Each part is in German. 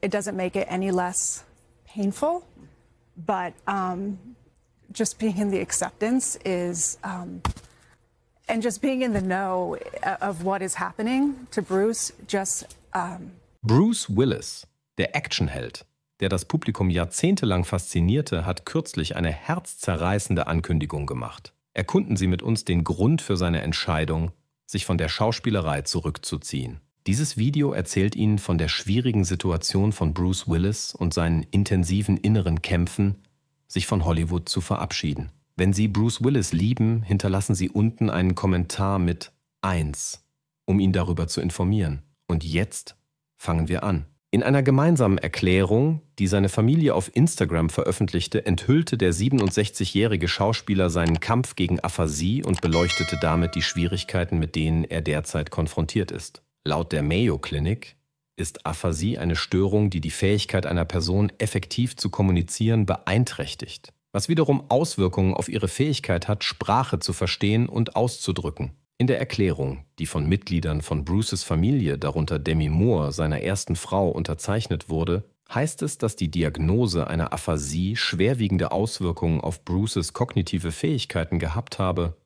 It doesn't make it any less painful, but um, just being in the acceptance is, um, and just being in the know uh, of what is happening to Bruce, just. Um Bruce Willis, der Actionheld, der das Publikum jahrzehntelang faszinierte, hat kürzlich eine herzzerreißende Ankündigung gemacht. Erkunden Sie mit uns den Grund für seine Entscheidung, sich von der Schauspielerei zurückzuziehen. Dieses Video erzählt Ihnen von der schwierigen Situation von Bruce Willis und seinen intensiven inneren Kämpfen, sich von Hollywood zu verabschieden. Wenn Sie Bruce Willis lieben, hinterlassen Sie unten einen Kommentar mit 1, um ihn darüber zu informieren. Und jetzt fangen wir an. In einer gemeinsamen Erklärung, die seine Familie auf Instagram veröffentlichte, enthüllte der 67-jährige Schauspieler seinen Kampf gegen Aphasie und beleuchtete damit die Schwierigkeiten, mit denen er derzeit konfrontiert ist. Laut der Mayo Clinic ist Aphasie eine Störung, die die Fähigkeit einer Person, effektiv zu kommunizieren, beeinträchtigt, was wiederum Auswirkungen auf ihre Fähigkeit hat, Sprache zu verstehen und auszudrücken. In der Erklärung, die von Mitgliedern von Bruces Familie, darunter Demi Moore, seiner ersten Frau, unterzeichnet wurde, heißt es, dass die Diagnose einer Aphasie schwerwiegende Auswirkungen auf Bruces kognitive Fähigkeiten gehabt habe,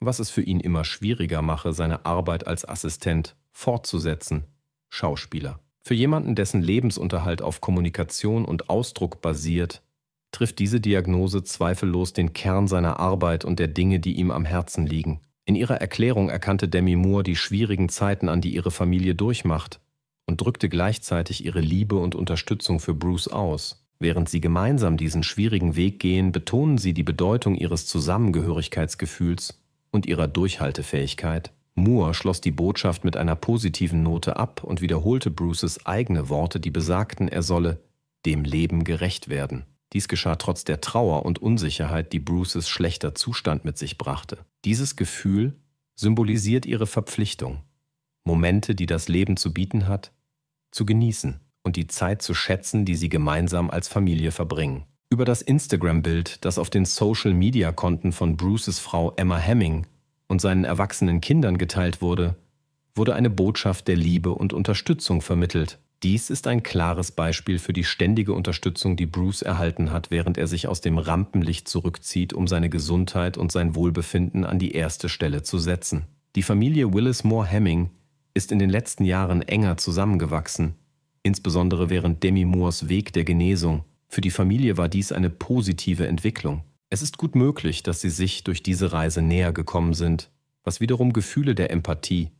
was es für ihn immer schwieriger mache, seine Arbeit als Assistent fortzusetzen. Schauspieler. Für jemanden, dessen Lebensunterhalt auf Kommunikation und Ausdruck basiert, trifft diese Diagnose zweifellos den Kern seiner Arbeit und der Dinge, die ihm am Herzen liegen. In ihrer Erklärung erkannte Demi Moore die schwierigen Zeiten an, die ihre Familie durchmacht, und drückte gleichzeitig ihre Liebe und Unterstützung für Bruce aus. Während sie gemeinsam diesen schwierigen Weg gehen, betonen sie die Bedeutung ihres Zusammengehörigkeitsgefühls und ihrer Durchhaltefähigkeit. Moore schloss die Botschaft mit einer positiven Note ab und wiederholte Bruces eigene Worte, die besagten, er solle dem Leben gerecht werden. Dies geschah trotz der Trauer und Unsicherheit, die Bruces schlechter Zustand mit sich brachte. Dieses Gefühl symbolisiert ihre Verpflichtung, Momente, die das Leben zu bieten hat, zu genießen und die Zeit zu schätzen, die sie gemeinsam als Familie verbringen. Über das Instagram-Bild, das auf den Social-Media-Konten von Bruces Frau Emma Hemming und seinen erwachsenen Kindern geteilt wurde, wurde eine Botschaft der Liebe und Unterstützung vermittelt. Dies ist ein klares Beispiel für die ständige Unterstützung, die Bruce erhalten hat, während er sich aus dem Rampenlicht zurückzieht, um seine Gesundheit und sein Wohlbefinden an die erste Stelle zu setzen. Die Familie Willis-Moore Hemming ist in den letzten Jahren enger zusammengewachsen, insbesondere während Demi Moores Weg der Genesung. Für die Familie war dies eine positive Entwicklung. Es ist gut möglich, dass sie sich durch diese Reise näher gekommen sind, was wiederum Gefühle der Empathie,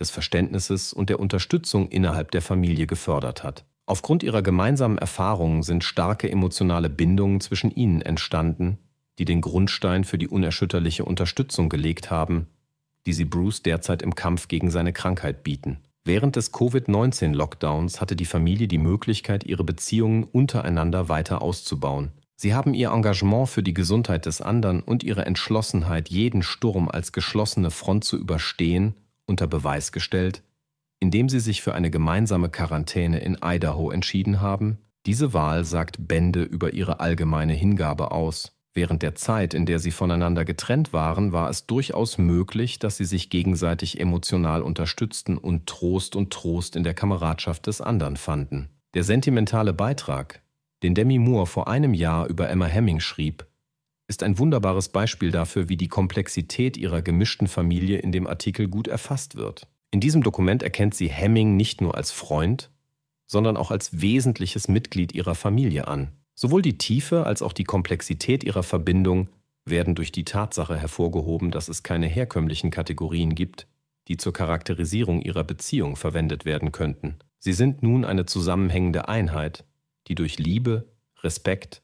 des Verständnisses und der Unterstützung innerhalb der Familie gefördert hat. Aufgrund ihrer gemeinsamen Erfahrungen sind starke emotionale Bindungen zwischen ihnen entstanden, die den Grundstein für die unerschütterliche Unterstützung gelegt haben, die sie Bruce derzeit im Kampf gegen seine Krankheit bieten. Während des Covid-19-Lockdowns hatte die Familie die Möglichkeit, ihre Beziehungen untereinander weiter auszubauen Sie haben ihr Engagement für die Gesundheit des anderen und ihre Entschlossenheit, jeden Sturm als geschlossene Front zu überstehen, unter Beweis gestellt, indem sie sich für eine gemeinsame Quarantäne in Idaho entschieden haben. Diese Wahl sagt Bände über ihre allgemeine Hingabe aus. Während der Zeit, in der sie voneinander getrennt waren, war es durchaus möglich, dass sie sich gegenseitig emotional unterstützten und Trost und Trost in der Kameradschaft des anderen fanden. Der sentimentale Beitrag, den Demi Moore vor einem Jahr über Emma Hemming schrieb, ist ein wunderbares Beispiel dafür, wie die Komplexität ihrer gemischten Familie in dem Artikel gut erfasst wird. In diesem Dokument erkennt sie Hemming nicht nur als Freund, sondern auch als wesentliches Mitglied ihrer Familie an. Sowohl die Tiefe als auch die Komplexität ihrer Verbindung werden durch die Tatsache hervorgehoben, dass es keine herkömmlichen Kategorien gibt, die zur Charakterisierung ihrer Beziehung verwendet werden könnten. Sie sind nun eine zusammenhängende Einheit, die durch Liebe, Respekt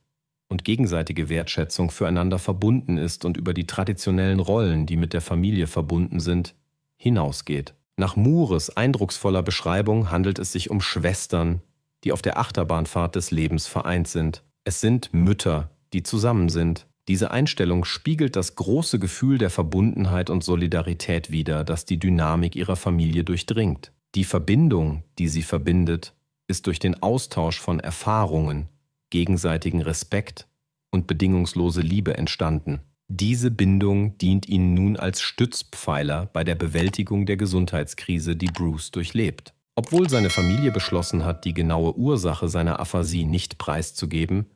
und gegenseitige Wertschätzung füreinander verbunden ist und über die traditionellen Rollen, die mit der Familie verbunden sind, hinausgeht. Nach Mures eindrucksvoller Beschreibung handelt es sich um Schwestern, die auf der Achterbahnfahrt des Lebens vereint sind. Es sind Mütter, die zusammen sind. Diese Einstellung spiegelt das große Gefühl der Verbundenheit und Solidarität wider, das die Dynamik ihrer Familie durchdringt. Die Verbindung, die sie verbindet, ist durch den Austausch von Erfahrungen, gegenseitigen Respekt und bedingungslose Liebe entstanden. Diese Bindung dient ihnen nun als Stützpfeiler bei der Bewältigung der Gesundheitskrise, die Bruce durchlebt. Obwohl seine Familie beschlossen hat, die genaue Ursache seiner Aphasie nicht preiszugeben,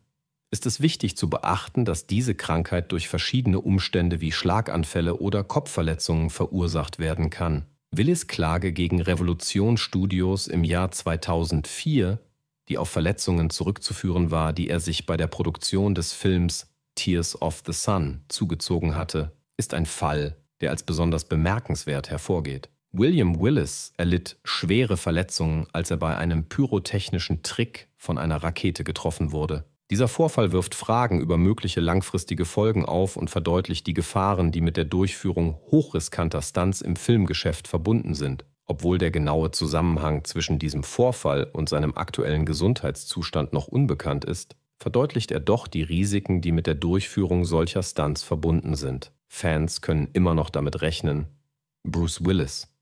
ist es wichtig zu beachten, dass diese Krankheit durch verschiedene Umstände wie Schlaganfälle oder Kopfverletzungen verursacht werden kann. Willis Klage gegen Revolution Studios im Jahr 2004, die auf Verletzungen zurückzuführen war, die er sich bei der Produktion des Films Tears of the Sun zugezogen hatte, ist ein Fall, der als besonders bemerkenswert hervorgeht. William Willis erlitt schwere Verletzungen, als er bei einem pyrotechnischen Trick von einer Rakete getroffen wurde. Dieser Vorfall wirft Fragen über mögliche langfristige Folgen auf und verdeutlicht die Gefahren, die mit der Durchführung hochriskanter Stunts im Filmgeschäft verbunden sind. Obwohl der genaue Zusammenhang zwischen diesem Vorfall und seinem aktuellen Gesundheitszustand noch unbekannt ist, verdeutlicht er doch die Risiken, die mit der Durchführung solcher Stunts verbunden sind. Fans können immer noch damit rechnen, Bruce Willis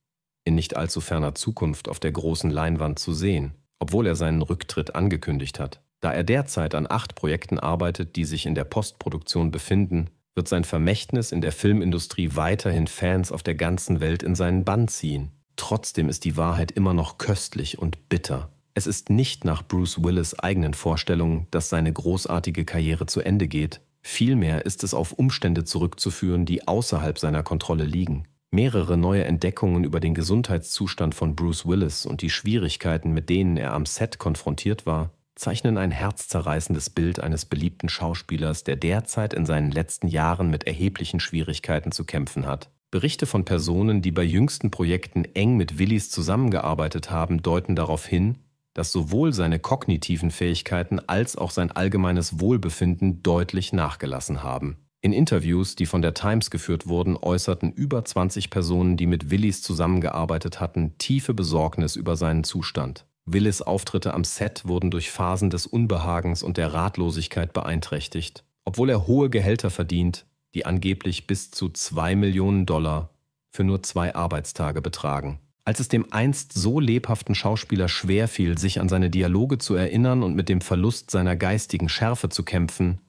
in nicht allzu ferner Zukunft auf der großen Leinwand zu sehen, obwohl er seinen Rücktritt angekündigt hat. Da er derzeit an acht Projekten arbeitet, die sich in der Postproduktion befinden, wird sein Vermächtnis in der Filmindustrie weiterhin Fans auf der ganzen Welt in seinen Bann ziehen. Trotzdem ist die Wahrheit immer noch köstlich und bitter. Es ist nicht nach Bruce Willis eigenen Vorstellungen, dass seine großartige Karriere zu Ende geht. Vielmehr ist es auf Umstände zurückzuführen, die außerhalb seiner Kontrolle liegen. Mehrere neue Entdeckungen über den Gesundheitszustand von Bruce Willis und die Schwierigkeiten, mit denen er am Set konfrontiert war, zeichnen ein herzzerreißendes Bild eines beliebten Schauspielers, der derzeit in seinen letzten Jahren mit erheblichen Schwierigkeiten zu kämpfen hat. Berichte von Personen, die bei jüngsten Projekten eng mit Willis zusammengearbeitet haben, deuten darauf hin, dass sowohl seine kognitiven Fähigkeiten als auch sein allgemeines Wohlbefinden deutlich nachgelassen haben. In Interviews, die von der Times geführt wurden, äußerten über 20 Personen, die mit Willis zusammengearbeitet hatten, tiefe Besorgnis über seinen Zustand. Willis Auftritte am Set wurden durch Phasen des Unbehagens und der Ratlosigkeit beeinträchtigt, obwohl er hohe Gehälter verdient, die angeblich bis zu 2 Millionen Dollar für nur zwei Arbeitstage betragen. Als es dem einst so lebhaften Schauspieler schwerfiel, sich an seine Dialoge zu erinnern und mit dem Verlust seiner geistigen Schärfe zu kämpfen,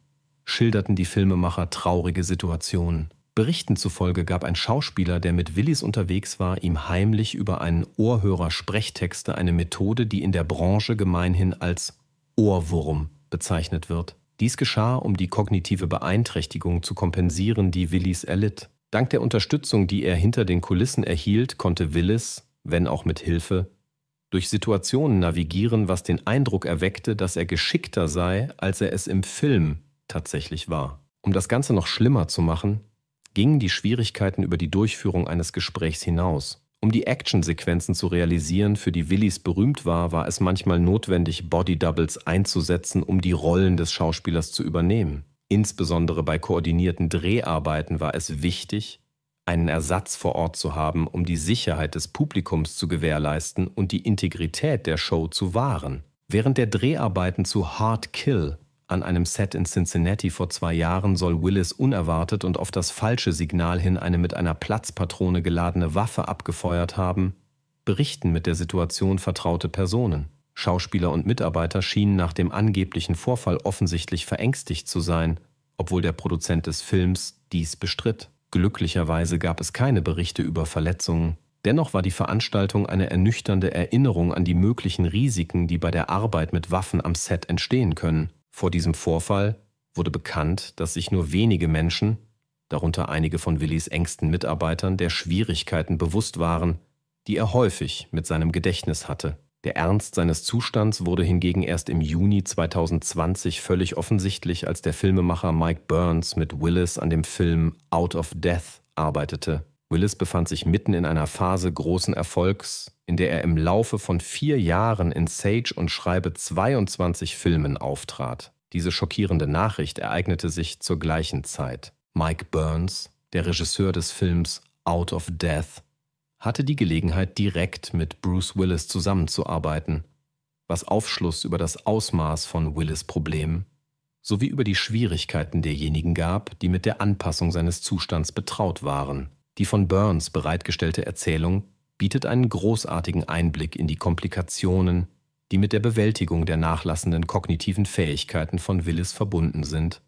schilderten die Filmemacher traurige Situationen. Berichten zufolge gab ein Schauspieler, der mit Willis unterwegs war, ihm heimlich über einen Ohrhörer Sprechtexte, eine Methode, die in der Branche gemeinhin als Ohrwurm bezeichnet wird. Dies geschah, um die kognitive Beeinträchtigung zu kompensieren, die Willis erlitt. Dank der Unterstützung, die er hinter den Kulissen erhielt, konnte Willis, wenn auch mit Hilfe, durch Situationen navigieren, was den Eindruck erweckte, dass er geschickter sei, als er es im Film tatsächlich war. Um das Ganze noch schlimmer zu machen, gingen die Schwierigkeiten über die Durchführung eines Gesprächs hinaus. Um die Actionsequenzen zu realisieren, für die Willis berühmt war, war es manchmal notwendig, Bodydoubles einzusetzen, um die Rollen des Schauspielers zu übernehmen. Insbesondere bei koordinierten Dreharbeiten war es wichtig, einen Ersatz vor Ort zu haben, um die Sicherheit des Publikums zu gewährleisten und die Integrität der Show zu wahren. Während der Dreharbeiten zu Hard Kill an einem Set in Cincinnati vor zwei Jahren soll Willis unerwartet und auf das falsche Signal hin eine mit einer Platzpatrone geladene Waffe abgefeuert haben, berichten mit der Situation vertraute Personen. Schauspieler und Mitarbeiter schienen nach dem angeblichen Vorfall offensichtlich verängstigt zu sein, obwohl der Produzent des Films dies bestritt. Glücklicherweise gab es keine Berichte über Verletzungen. Dennoch war die Veranstaltung eine ernüchternde Erinnerung an die möglichen Risiken, die bei der Arbeit mit Waffen am Set entstehen können. Vor diesem Vorfall wurde bekannt, dass sich nur wenige Menschen, darunter einige von Willis engsten Mitarbeitern, der Schwierigkeiten bewusst waren, die er häufig mit seinem Gedächtnis hatte. Der Ernst seines Zustands wurde hingegen erst im Juni 2020 völlig offensichtlich, als der Filmemacher Mike Burns mit Willis an dem Film Out of Death arbeitete. Willis befand sich mitten in einer Phase großen Erfolgs, in der er im Laufe von vier Jahren in Sage und Schreibe 22 Filmen auftrat. Diese schockierende Nachricht ereignete sich zur gleichen Zeit. Mike Burns, der Regisseur des Films Out of Death, hatte die Gelegenheit, direkt mit Bruce Willis zusammenzuarbeiten, was Aufschluss über das Ausmaß von Willis Problemen sowie über die Schwierigkeiten derjenigen gab, die mit der Anpassung seines Zustands betraut waren. Die von Burns bereitgestellte Erzählung bietet einen großartigen Einblick in die Komplikationen, die mit der Bewältigung der nachlassenden kognitiven Fähigkeiten von Willis verbunden sind,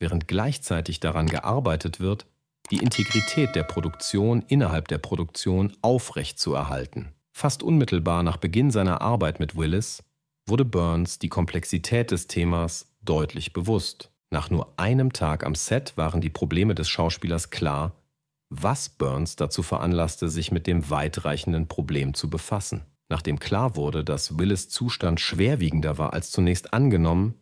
während gleichzeitig daran gearbeitet wird, die Integrität der Produktion innerhalb der Produktion aufrechtzuerhalten. Fast unmittelbar nach Beginn seiner Arbeit mit Willis wurde Burns die Komplexität des Themas deutlich bewusst. Nach nur einem Tag am Set waren die Probleme des Schauspielers klar was Burns dazu veranlasste, sich mit dem weitreichenden Problem zu befassen. Nachdem klar wurde, dass Willis Zustand schwerwiegender war als zunächst angenommen,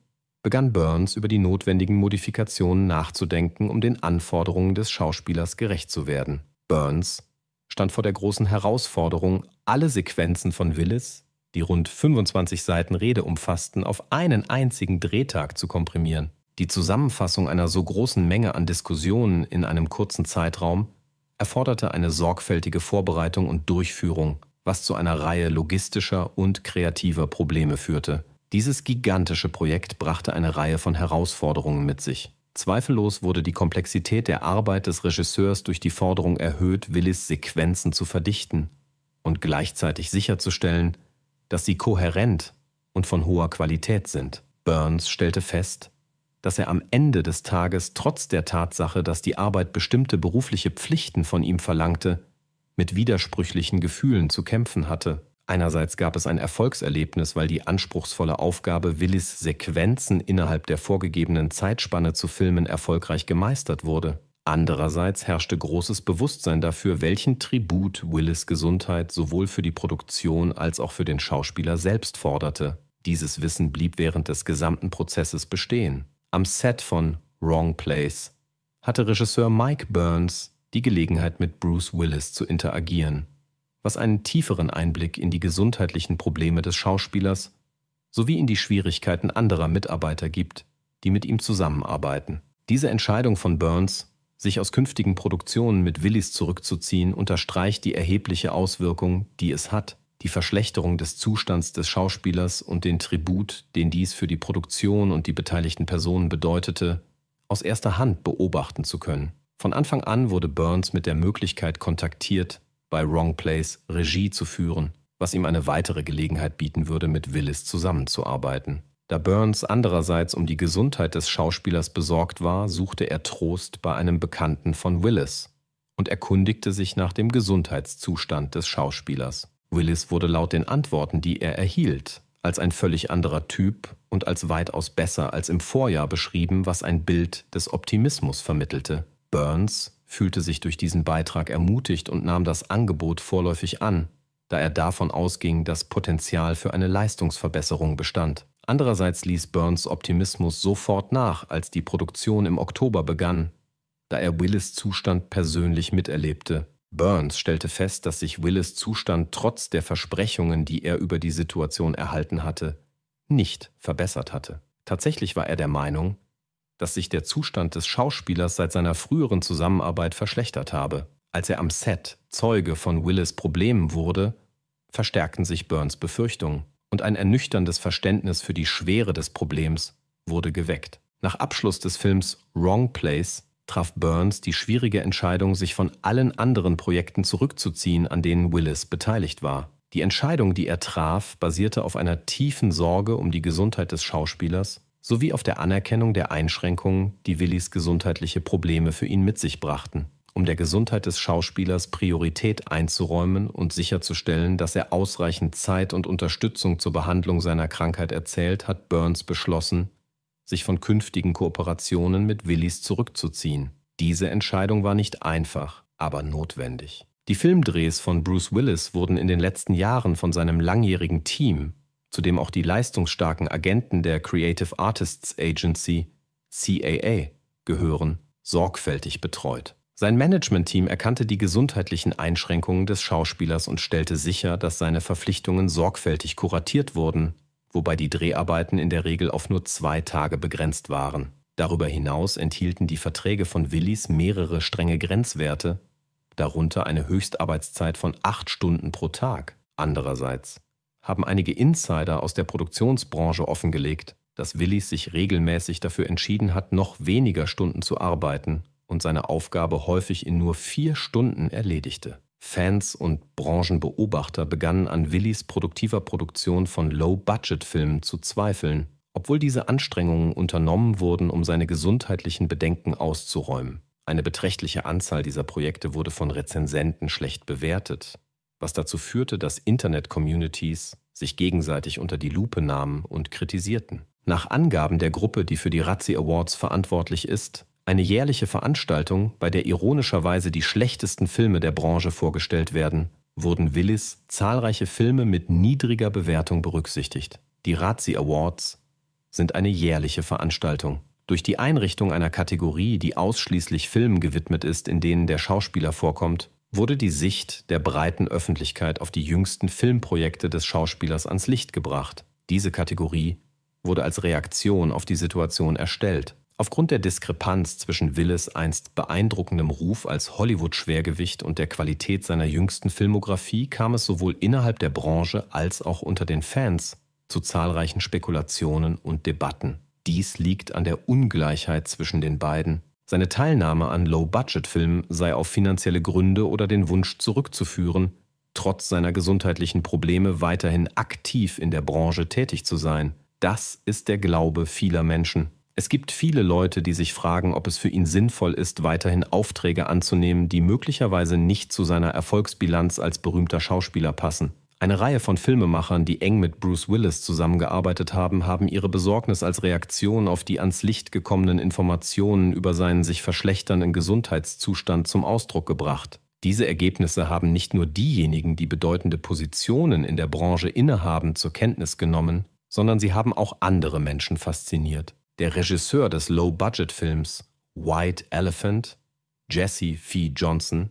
begann Burns über die notwendigen Modifikationen nachzudenken, um den Anforderungen des Schauspielers gerecht zu werden. Burns stand vor der großen Herausforderung, alle Sequenzen von Willis, die rund 25 Seiten Rede umfassten, auf einen einzigen Drehtag zu komprimieren. Die Zusammenfassung einer so großen Menge an Diskussionen in einem kurzen Zeitraum erforderte eine sorgfältige Vorbereitung und Durchführung, was zu einer Reihe logistischer und kreativer Probleme führte. Dieses gigantische Projekt brachte eine Reihe von Herausforderungen mit sich. Zweifellos wurde die Komplexität der Arbeit des Regisseurs durch die Forderung erhöht, Willis Sequenzen zu verdichten und gleichzeitig sicherzustellen, dass sie kohärent und von hoher Qualität sind. Burns stellte fest, dass er am Ende des Tages trotz der Tatsache, dass die Arbeit bestimmte berufliche Pflichten von ihm verlangte, mit widersprüchlichen Gefühlen zu kämpfen hatte. Einerseits gab es ein Erfolgserlebnis, weil die anspruchsvolle Aufgabe, Willis Sequenzen innerhalb der vorgegebenen Zeitspanne zu filmen, erfolgreich gemeistert wurde. Andererseits herrschte großes Bewusstsein dafür, welchen Tribut Willis Gesundheit sowohl für die Produktion als auch für den Schauspieler selbst forderte. Dieses Wissen blieb während des gesamten Prozesses bestehen. Am Set von Wrong Place hatte Regisseur Mike Burns die Gelegenheit, mit Bruce Willis zu interagieren, was einen tieferen Einblick in die gesundheitlichen Probleme des Schauspielers sowie in die Schwierigkeiten anderer Mitarbeiter gibt, die mit ihm zusammenarbeiten. Diese Entscheidung von Burns, sich aus künftigen Produktionen mit Willis zurückzuziehen, unterstreicht die erhebliche Auswirkung, die es hat, die Verschlechterung des Zustands des Schauspielers und den Tribut, den dies für die Produktion und die beteiligten Personen bedeutete, aus erster Hand beobachten zu können. Von Anfang an wurde Burns mit der Möglichkeit kontaktiert, bei Wrong Place Regie zu führen, was ihm eine weitere Gelegenheit bieten würde, mit Willis zusammenzuarbeiten. Da Burns andererseits um die Gesundheit des Schauspielers besorgt war, suchte er Trost bei einem Bekannten von Willis und erkundigte sich nach dem Gesundheitszustand des Schauspielers. Willis wurde laut den Antworten, die er erhielt, als ein völlig anderer Typ und als weitaus besser als im Vorjahr beschrieben, was ein Bild des Optimismus vermittelte. Burns fühlte sich durch diesen Beitrag ermutigt und nahm das Angebot vorläufig an, da er davon ausging, dass Potenzial für eine Leistungsverbesserung bestand. Andererseits ließ Burns Optimismus sofort nach, als die Produktion im Oktober begann, da er Willis Zustand persönlich miterlebte. Burns stellte fest, dass sich Willis Zustand trotz der Versprechungen, die er über die Situation erhalten hatte, nicht verbessert hatte. Tatsächlich war er der Meinung, dass sich der Zustand des Schauspielers seit seiner früheren Zusammenarbeit verschlechtert habe. Als er am Set Zeuge von Willis Problemen wurde, verstärkten sich Burns Befürchtungen und ein ernüchterndes Verständnis für die Schwere des Problems wurde geweckt. Nach Abschluss des Films Wrong Place traf Burns die schwierige Entscheidung, sich von allen anderen Projekten zurückzuziehen, an denen Willis beteiligt war. Die Entscheidung, die er traf, basierte auf einer tiefen Sorge um die Gesundheit des Schauspielers sowie auf der Anerkennung der Einschränkungen, die Willis gesundheitliche Probleme für ihn mit sich brachten. Um der Gesundheit des Schauspielers Priorität einzuräumen und sicherzustellen, dass er ausreichend Zeit und Unterstützung zur Behandlung seiner Krankheit erzählt, hat Burns beschlossen, sich von künftigen Kooperationen mit Willis zurückzuziehen. Diese Entscheidung war nicht einfach, aber notwendig. Die Filmdrehs von Bruce Willis wurden in den letzten Jahren von seinem langjährigen Team, zu dem auch die leistungsstarken Agenten der Creative Artists Agency CAA gehören, sorgfältig betreut. Sein Managementteam erkannte die gesundheitlichen Einschränkungen des Schauspielers und stellte sicher, dass seine Verpflichtungen sorgfältig kuratiert wurden, wobei die Dreharbeiten in der Regel auf nur zwei Tage begrenzt waren. Darüber hinaus enthielten die Verträge von Willis mehrere strenge Grenzwerte, darunter eine Höchstarbeitszeit von acht Stunden pro Tag. Andererseits haben einige Insider aus der Produktionsbranche offengelegt, dass Willis sich regelmäßig dafür entschieden hat, noch weniger Stunden zu arbeiten und seine Aufgabe häufig in nur vier Stunden erledigte. Fans und Branchenbeobachter begannen an Willis produktiver Produktion von Low-Budget-Filmen zu zweifeln, obwohl diese Anstrengungen unternommen wurden, um seine gesundheitlichen Bedenken auszuräumen. Eine beträchtliche Anzahl dieser Projekte wurde von Rezensenten schlecht bewertet, was dazu führte, dass Internet-Communities sich gegenseitig unter die Lupe nahmen und kritisierten. Nach Angaben der Gruppe, die für die Razzie Awards verantwortlich ist, eine jährliche Veranstaltung, bei der ironischerweise die schlechtesten Filme der Branche vorgestellt werden, wurden Willis zahlreiche Filme mit niedriger Bewertung berücksichtigt. Die Razzi Awards sind eine jährliche Veranstaltung. Durch die Einrichtung einer Kategorie, die ausschließlich Filmen gewidmet ist, in denen der Schauspieler vorkommt, wurde die Sicht der breiten Öffentlichkeit auf die jüngsten Filmprojekte des Schauspielers ans Licht gebracht. Diese Kategorie wurde als Reaktion auf die Situation erstellt. Aufgrund der Diskrepanz zwischen Willis einst beeindruckendem Ruf als Hollywood-Schwergewicht und der Qualität seiner jüngsten Filmografie kam es sowohl innerhalb der Branche als auch unter den Fans zu zahlreichen Spekulationen und Debatten. Dies liegt an der Ungleichheit zwischen den beiden. Seine Teilnahme an Low-Budget-Filmen sei auf finanzielle Gründe oder den Wunsch zurückzuführen, trotz seiner gesundheitlichen Probleme weiterhin aktiv in der Branche tätig zu sein. Das ist der Glaube vieler Menschen. Es gibt viele Leute, die sich fragen, ob es für ihn sinnvoll ist, weiterhin Aufträge anzunehmen, die möglicherweise nicht zu seiner Erfolgsbilanz als berühmter Schauspieler passen. Eine Reihe von Filmemachern, die eng mit Bruce Willis zusammengearbeitet haben, haben ihre Besorgnis als Reaktion auf die ans Licht gekommenen Informationen über seinen sich verschlechternden Gesundheitszustand zum Ausdruck gebracht. Diese Ergebnisse haben nicht nur diejenigen, die bedeutende Positionen in der Branche innehaben, zur Kenntnis genommen, sondern sie haben auch andere Menschen fasziniert. Der Regisseur des Low-Budget-Films White Elephant, Jesse Fee Johnson,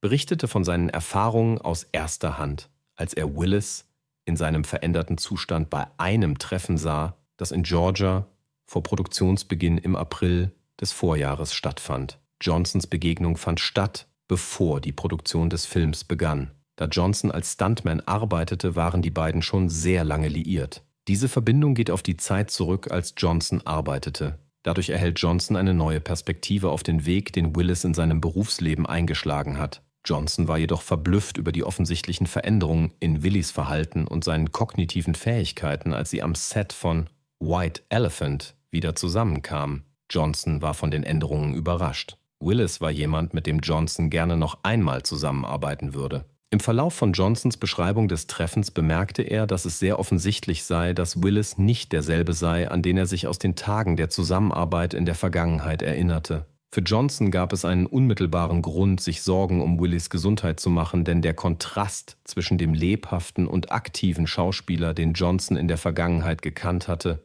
berichtete von seinen Erfahrungen aus erster Hand, als er Willis in seinem veränderten Zustand bei einem Treffen sah, das in Georgia vor Produktionsbeginn im April des Vorjahres stattfand. Johnsons Begegnung fand statt, bevor die Produktion des Films begann. Da Johnson als Stuntman arbeitete, waren die beiden schon sehr lange liiert. Diese Verbindung geht auf die Zeit zurück, als Johnson arbeitete. Dadurch erhält Johnson eine neue Perspektive auf den Weg, den Willis in seinem Berufsleben eingeschlagen hat. Johnson war jedoch verblüfft über die offensichtlichen Veränderungen in Willis Verhalten und seinen kognitiven Fähigkeiten, als sie am Set von White Elephant wieder zusammenkamen. Johnson war von den Änderungen überrascht. Willis war jemand, mit dem Johnson gerne noch einmal zusammenarbeiten würde. Im Verlauf von Johnsons Beschreibung des Treffens bemerkte er, dass es sehr offensichtlich sei, dass Willis nicht derselbe sei, an den er sich aus den Tagen der Zusammenarbeit in der Vergangenheit erinnerte. Für Johnson gab es einen unmittelbaren Grund, sich Sorgen um Willis Gesundheit zu machen, denn der Kontrast zwischen dem lebhaften und aktiven Schauspieler, den Johnson in der Vergangenheit gekannt hatte,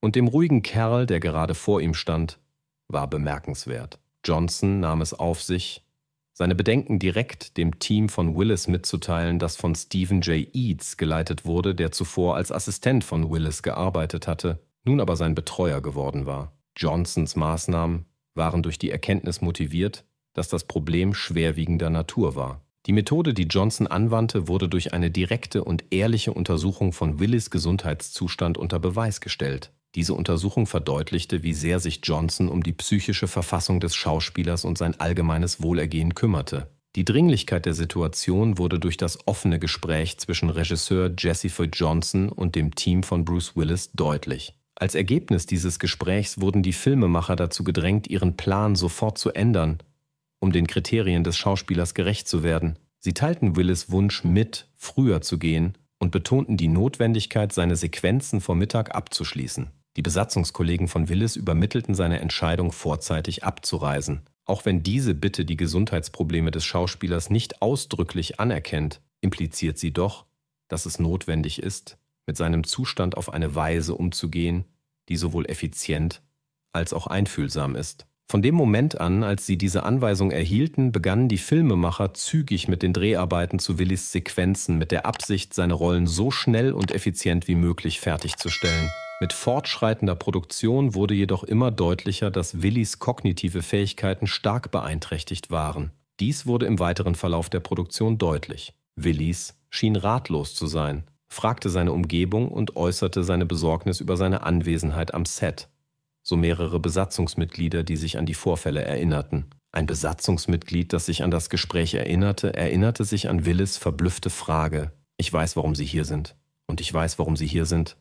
und dem ruhigen Kerl, der gerade vor ihm stand, war bemerkenswert. Johnson nahm es auf sich, seine Bedenken direkt dem Team von Willis mitzuteilen, das von Stephen J. Eads geleitet wurde, der zuvor als Assistent von Willis gearbeitet hatte, nun aber sein Betreuer geworden war. Johnsons Maßnahmen waren durch die Erkenntnis motiviert, dass das Problem schwerwiegender Natur war. Die Methode, die Johnson anwandte, wurde durch eine direkte und ehrliche Untersuchung von Willis Gesundheitszustand unter Beweis gestellt. Diese Untersuchung verdeutlichte, wie sehr sich Johnson um die psychische Verfassung des Schauspielers und sein allgemeines Wohlergehen kümmerte. Die Dringlichkeit der Situation wurde durch das offene Gespräch zwischen Regisseur Jesse Foy Johnson und dem Team von Bruce Willis deutlich. Als Ergebnis dieses Gesprächs wurden die Filmemacher dazu gedrängt, ihren Plan sofort zu ändern, um den Kriterien des Schauspielers gerecht zu werden. Sie teilten Willis Wunsch mit, früher zu gehen und betonten die Notwendigkeit, seine Sequenzen vor Mittag abzuschließen. Die Besatzungskollegen von Willis übermittelten seine Entscheidung vorzeitig abzureisen. Auch wenn diese Bitte die Gesundheitsprobleme des Schauspielers nicht ausdrücklich anerkennt, impliziert sie doch, dass es notwendig ist, mit seinem Zustand auf eine Weise umzugehen, die sowohl effizient als auch einfühlsam ist. Von dem Moment an, als sie diese Anweisung erhielten, begannen die Filmemacher zügig mit den Dreharbeiten zu Willis Sequenzen mit der Absicht, seine Rollen so schnell und effizient wie möglich fertigzustellen. Mit fortschreitender Produktion wurde jedoch immer deutlicher, dass Willis kognitive Fähigkeiten stark beeinträchtigt waren. Dies wurde im weiteren Verlauf der Produktion deutlich. Willis schien ratlos zu sein, fragte seine Umgebung und äußerte seine Besorgnis über seine Anwesenheit am Set. So mehrere Besatzungsmitglieder, die sich an die Vorfälle erinnerten. Ein Besatzungsmitglied, das sich an das Gespräch erinnerte, erinnerte sich an Willis verblüffte Frage. Ich weiß, warum Sie hier sind. Und ich weiß, warum Sie hier sind,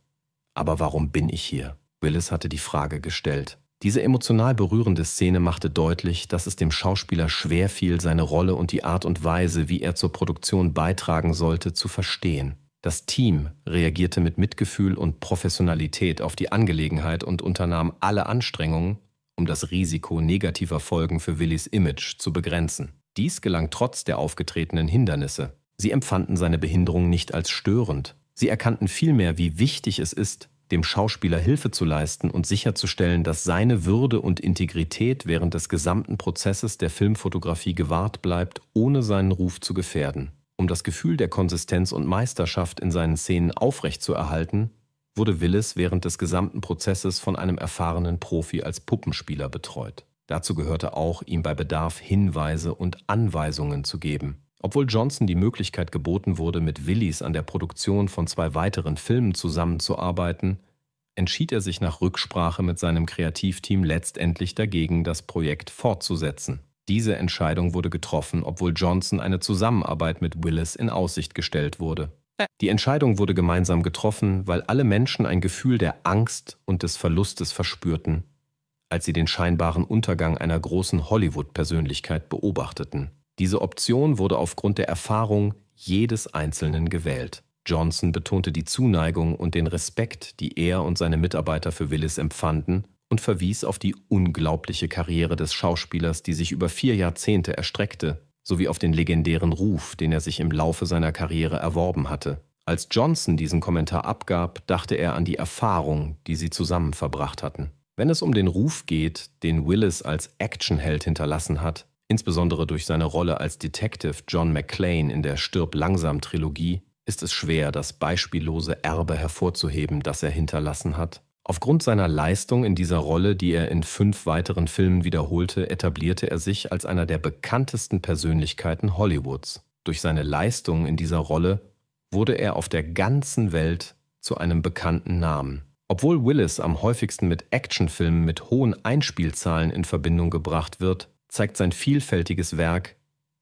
aber warum bin ich hier? Willis hatte die Frage gestellt. Diese emotional berührende Szene machte deutlich, dass es dem Schauspieler schwer fiel, seine Rolle und die Art und Weise, wie er zur Produktion beitragen sollte, zu verstehen. Das Team reagierte mit Mitgefühl und Professionalität auf die Angelegenheit und unternahm alle Anstrengungen, um das Risiko negativer Folgen für Willis Image zu begrenzen. Dies gelang trotz der aufgetretenen Hindernisse. Sie empfanden seine Behinderung nicht als störend, Sie erkannten vielmehr, wie wichtig es ist, dem Schauspieler Hilfe zu leisten und sicherzustellen, dass seine Würde und Integrität während des gesamten Prozesses der Filmfotografie gewahrt bleibt, ohne seinen Ruf zu gefährden. Um das Gefühl der Konsistenz und Meisterschaft in seinen Szenen aufrechtzuerhalten, wurde Willis während des gesamten Prozesses von einem erfahrenen Profi als Puppenspieler betreut. Dazu gehörte auch, ihm bei Bedarf Hinweise und Anweisungen zu geben. Obwohl Johnson die Möglichkeit geboten wurde, mit Willis an der Produktion von zwei weiteren Filmen zusammenzuarbeiten, entschied er sich nach Rücksprache mit seinem Kreativteam letztendlich dagegen, das Projekt fortzusetzen. Diese Entscheidung wurde getroffen, obwohl Johnson eine Zusammenarbeit mit Willis in Aussicht gestellt wurde. Die Entscheidung wurde gemeinsam getroffen, weil alle Menschen ein Gefühl der Angst und des Verlustes verspürten, als sie den scheinbaren Untergang einer großen Hollywood-Persönlichkeit beobachteten. Diese Option wurde aufgrund der Erfahrung jedes Einzelnen gewählt. Johnson betonte die Zuneigung und den Respekt, die er und seine Mitarbeiter für Willis empfanden, und verwies auf die unglaubliche Karriere des Schauspielers, die sich über vier Jahrzehnte erstreckte, sowie auf den legendären Ruf, den er sich im Laufe seiner Karriere erworben hatte. Als Johnson diesen Kommentar abgab, dachte er an die Erfahrung, die sie zusammen verbracht hatten. Wenn es um den Ruf geht, den Willis als Actionheld hinterlassen hat, Insbesondere durch seine Rolle als Detective John McClane in der Stirb langsam Trilogie ist es schwer, das beispiellose Erbe hervorzuheben, das er hinterlassen hat. Aufgrund seiner Leistung in dieser Rolle, die er in fünf weiteren Filmen wiederholte, etablierte er sich als einer der bekanntesten Persönlichkeiten Hollywoods. Durch seine Leistung in dieser Rolle wurde er auf der ganzen Welt zu einem bekannten Namen. Obwohl Willis am häufigsten mit Actionfilmen mit hohen Einspielzahlen in Verbindung gebracht wird, zeigt sein vielfältiges Werk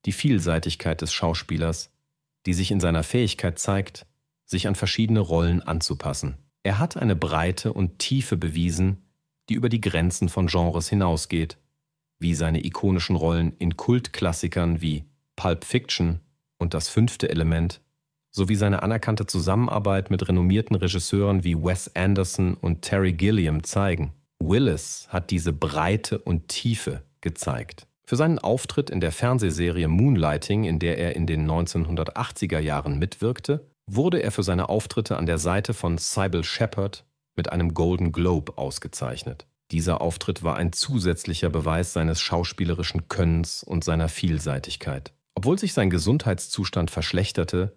die Vielseitigkeit des Schauspielers, die sich in seiner Fähigkeit zeigt, sich an verschiedene Rollen anzupassen. Er hat eine Breite und Tiefe bewiesen, die über die Grenzen von Genres hinausgeht, wie seine ikonischen Rollen in Kultklassikern wie Pulp Fiction und Das fünfte Element, sowie seine anerkannte Zusammenarbeit mit renommierten Regisseuren wie Wes Anderson und Terry Gilliam zeigen. Willis hat diese Breite und Tiefe gezeigt. Für seinen Auftritt in der Fernsehserie Moonlighting, in der er in den 1980er Jahren mitwirkte, wurde er für seine Auftritte an der Seite von Sybil Shepherd mit einem Golden Globe ausgezeichnet. Dieser Auftritt war ein zusätzlicher Beweis seines schauspielerischen Könnens und seiner Vielseitigkeit. Obwohl sich sein Gesundheitszustand verschlechterte,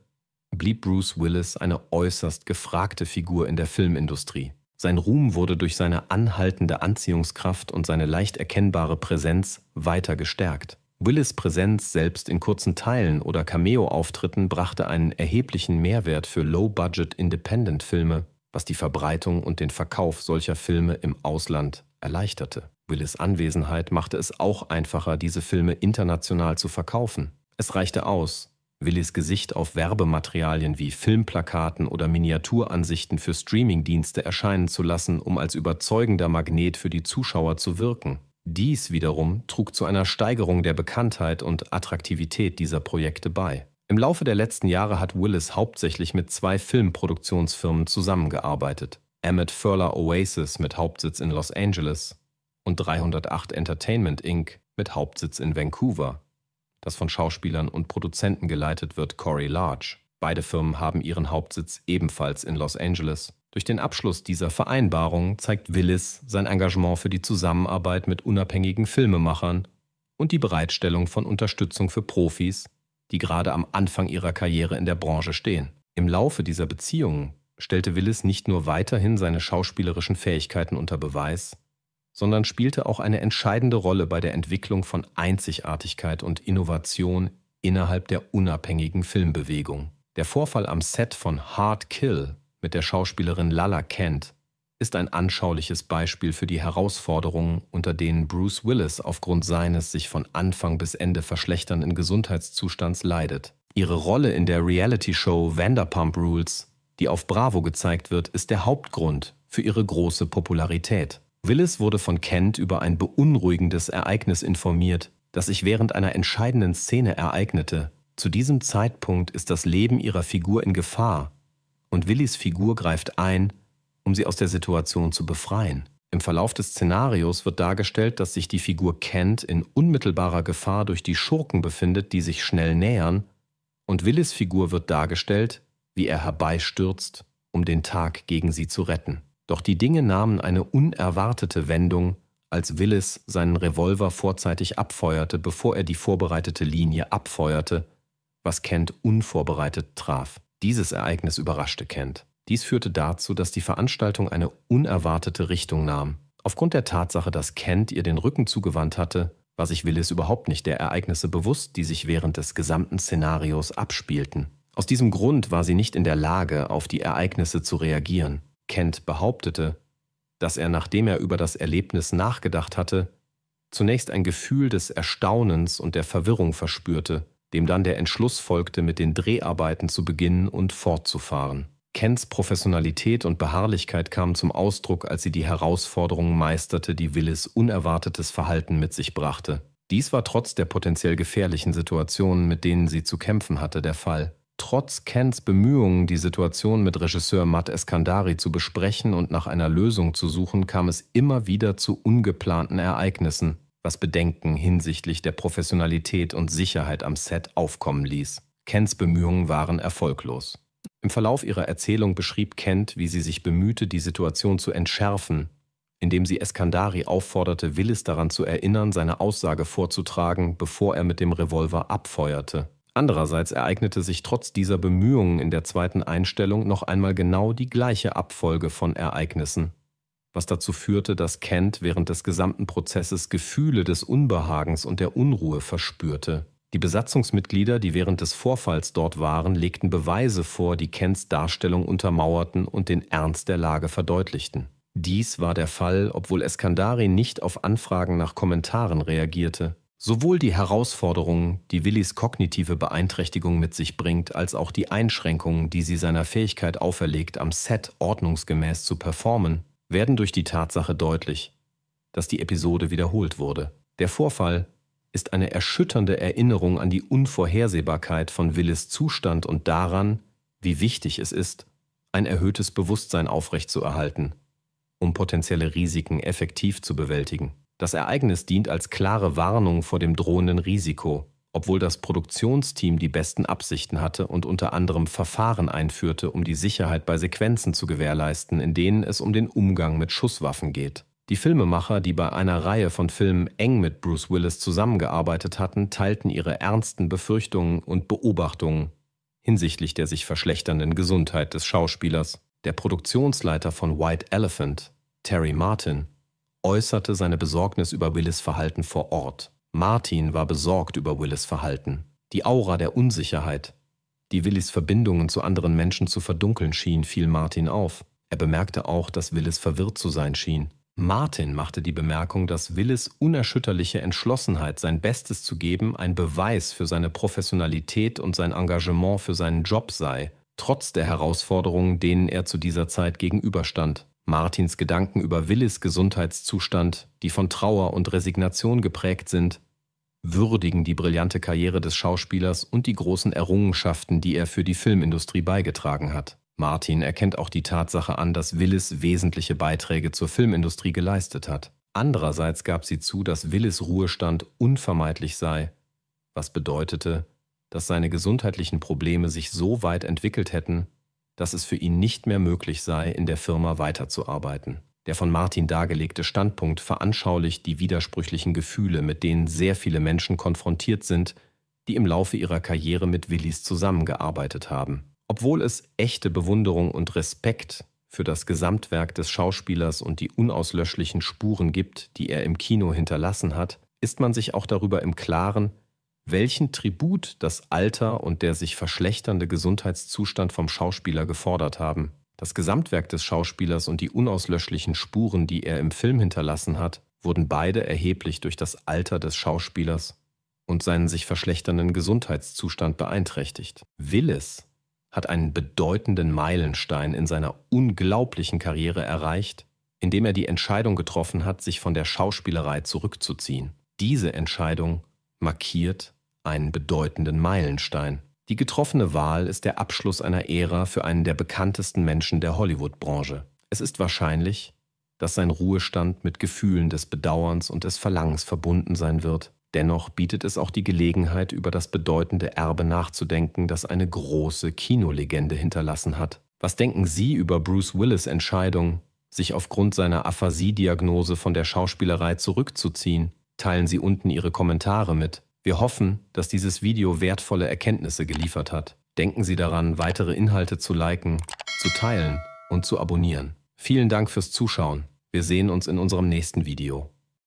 blieb Bruce Willis eine äußerst gefragte Figur in der Filmindustrie. Sein Ruhm wurde durch seine anhaltende Anziehungskraft und seine leicht erkennbare Präsenz weiter gestärkt. Willis Präsenz selbst in kurzen Teilen oder Cameo-Auftritten brachte einen erheblichen Mehrwert für Low-Budget Independent-Filme, was die Verbreitung und den Verkauf solcher Filme im Ausland erleichterte. Willis Anwesenheit machte es auch einfacher, diese Filme international zu verkaufen. Es reichte aus, Willis Gesicht auf Werbematerialien wie Filmplakaten oder Miniaturansichten für Streamingdienste erscheinen zu lassen, um als überzeugender Magnet für die Zuschauer zu wirken. Dies wiederum trug zu einer Steigerung der Bekanntheit und Attraktivität dieser Projekte bei. Im Laufe der letzten Jahre hat Willis hauptsächlich mit zwei Filmproduktionsfirmen zusammengearbeitet. Emmett Furler Oasis mit Hauptsitz in Los Angeles und 308 Entertainment Inc. mit Hauptsitz in Vancouver das von Schauspielern und Produzenten geleitet wird, Corey Large. Beide Firmen haben ihren Hauptsitz ebenfalls in Los Angeles. Durch den Abschluss dieser Vereinbarung zeigt Willis sein Engagement für die Zusammenarbeit mit unabhängigen Filmemachern und die Bereitstellung von Unterstützung für Profis, die gerade am Anfang ihrer Karriere in der Branche stehen. Im Laufe dieser Beziehungen stellte Willis nicht nur weiterhin seine schauspielerischen Fähigkeiten unter Beweis, sondern spielte auch eine entscheidende Rolle bei der Entwicklung von Einzigartigkeit und Innovation innerhalb der unabhängigen Filmbewegung. Der Vorfall am Set von Hard Kill mit der Schauspielerin Lala Kent ist ein anschauliches Beispiel für die Herausforderungen, unter denen Bruce Willis aufgrund seines sich von Anfang bis Ende verschlechternden Gesundheitszustands leidet. Ihre Rolle in der Reality-Show Vanderpump Rules, die auf Bravo gezeigt wird, ist der Hauptgrund für ihre große Popularität. Willis wurde von Kent über ein beunruhigendes Ereignis informiert, das sich während einer entscheidenden Szene ereignete. Zu diesem Zeitpunkt ist das Leben ihrer Figur in Gefahr und Willis Figur greift ein, um sie aus der Situation zu befreien. Im Verlauf des Szenarios wird dargestellt, dass sich die Figur Kent in unmittelbarer Gefahr durch die Schurken befindet, die sich schnell nähern, und Willis Figur wird dargestellt, wie er herbeistürzt, um den Tag gegen sie zu retten. Doch die Dinge nahmen eine unerwartete Wendung, als Willis seinen Revolver vorzeitig abfeuerte, bevor er die vorbereitete Linie abfeuerte, was Kent unvorbereitet traf. Dieses Ereignis überraschte Kent. Dies führte dazu, dass die Veranstaltung eine unerwartete Richtung nahm. Aufgrund der Tatsache, dass Kent ihr den Rücken zugewandt hatte, war sich Willis überhaupt nicht der Ereignisse bewusst, die sich während des gesamten Szenarios abspielten. Aus diesem Grund war sie nicht in der Lage, auf die Ereignisse zu reagieren. Kent behauptete, dass er, nachdem er über das Erlebnis nachgedacht hatte, zunächst ein Gefühl des Erstaunens und der Verwirrung verspürte, dem dann der Entschluss folgte, mit den Dreharbeiten zu beginnen und fortzufahren. Kents Professionalität und Beharrlichkeit kamen zum Ausdruck, als sie die Herausforderungen meisterte, die Willis unerwartetes Verhalten mit sich brachte. Dies war trotz der potenziell gefährlichen Situationen, mit denen sie zu kämpfen hatte, der Fall. Trotz Kents Bemühungen, die Situation mit Regisseur Matt Eskandari zu besprechen und nach einer Lösung zu suchen, kam es immer wieder zu ungeplanten Ereignissen, was Bedenken hinsichtlich der Professionalität und Sicherheit am Set aufkommen ließ. Kents Bemühungen waren erfolglos. Im Verlauf ihrer Erzählung beschrieb Kent, wie sie sich bemühte, die Situation zu entschärfen, indem sie Eskandari aufforderte, Willis daran zu erinnern, seine Aussage vorzutragen, bevor er mit dem Revolver abfeuerte. Andererseits ereignete sich trotz dieser Bemühungen in der zweiten Einstellung noch einmal genau die gleiche Abfolge von Ereignissen, was dazu führte, dass Kent während des gesamten Prozesses Gefühle des Unbehagens und der Unruhe verspürte. Die Besatzungsmitglieder, die während des Vorfalls dort waren, legten Beweise vor, die Kents Darstellung untermauerten und den Ernst der Lage verdeutlichten. Dies war der Fall, obwohl Eskandari nicht auf Anfragen nach Kommentaren reagierte. Sowohl die Herausforderungen, die Willis kognitive Beeinträchtigung mit sich bringt, als auch die Einschränkungen, die sie seiner Fähigkeit auferlegt, am Set ordnungsgemäß zu performen, werden durch die Tatsache deutlich, dass die Episode wiederholt wurde. Der Vorfall ist eine erschütternde Erinnerung an die Unvorhersehbarkeit von Willis Zustand und daran, wie wichtig es ist, ein erhöhtes Bewusstsein aufrechtzuerhalten, um potenzielle Risiken effektiv zu bewältigen. Das Ereignis dient als klare Warnung vor dem drohenden Risiko, obwohl das Produktionsteam die besten Absichten hatte und unter anderem Verfahren einführte, um die Sicherheit bei Sequenzen zu gewährleisten, in denen es um den Umgang mit Schusswaffen geht. Die Filmemacher, die bei einer Reihe von Filmen eng mit Bruce Willis zusammengearbeitet hatten, teilten ihre ernsten Befürchtungen und Beobachtungen hinsichtlich der sich verschlechternden Gesundheit des Schauspielers. Der Produktionsleiter von White Elephant, Terry Martin, äußerte seine Besorgnis über Willis Verhalten vor Ort. Martin war besorgt über Willis Verhalten. Die Aura der Unsicherheit, die Willis Verbindungen zu anderen Menschen zu verdunkeln schien, fiel Martin auf. Er bemerkte auch, dass Willis verwirrt zu sein schien. Martin machte die Bemerkung, dass Willis unerschütterliche Entschlossenheit, sein Bestes zu geben, ein Beweis für seine Professionalität und sein Engagement für seinen Job sei, trotz der Herausforderungen, denen er zu dieser Zeit gegenüberstand. Martins Gedanken über Willis Gesundheitszustand, die von Trauer und Resignation geprägt sind, würdigen die brillante Karriere des Schauspielers und die großen Errungenschaften, die er für die Filmindustrie beigetragen hat. Martin erkennt auch die Tatsache an, dass Willis wesentliche Beiträge zur Filmindustrie geleistet hat. Andererseits gab sie zu, dass Willis Ruhestand unvermeidlich sei, was bedeutete, dass seine gesundheitlichen Probleme sich so weit entwickelt hätten, dass es für ihn nicht mehr möglich sei, in der Firma weiterzuarbeiten. Der von Martin dargelegte Standpunkt veranschaulicht die widersprüchlichen Gefühle, mit denen sehr viele Menschen konfrontiert sind, die im Laufe ihrer Karriere mit Willis zusammengearbeitet haben. Obwohl es echte Bewunderung und Respekt für das Gesamtwerk des Schauspielers und die unauslöschlichen Spuren gibt, die er im Kino hinterlassen hat, ist man sich auch darüber im Klaren, welchen Tribut das Alter und der sich verschlechternde Gesundheitszustand vom Schauspieler gefordert haben. Das Gesamtwerk des Schauspielers und die unauslöschlichen Spuren, die er im Film hinterlassen hat, wurden beide erheblich durch das Alter des Schauspielers und seinen sich verschlechternden Gesundheitszustand beeinträchtigt. Willis hat einen bedeutenden Meilenstein in seiner unglaublichen Karriere erreicht, indem er die Entscheidung getroffen hat, sich von der Schauspielerei zurückzuziehen. Diese Entscheidung markiert einen bedeutenden Meilenstein. Die getroffene Wahl ist der Abschluss einer Ära für einen der bekanntesten Menschen der Hollywood-Branche. Es ist wahrscheinlich, dass sein Ruhestand mit Gefühlen des Bedauerns und des Verlangens verbunden sein wird. Dennoch bietet es auch die Gelegenheit, über das bedeutende Erbe nachzudenken, das eine große Kinolegende hinterlassen hat. Was denken Sie über Bruce Willis Entscheidung, sich aufgrund seiner Aphasie-Diagnose von der Schauspielerei zurückzuziehen? Teilen Sie unten Ihre Kommentare mit. Wir hoffen, dass dieses Video wertvolle Erkenntnisse geliefert hat. Denken Sie daran, weitere Inhalte zu liken, zu teilen und zu abonnieren. Vielen Dank fürs Zuschauen. Wir sehen uns in unserem nächsten Video.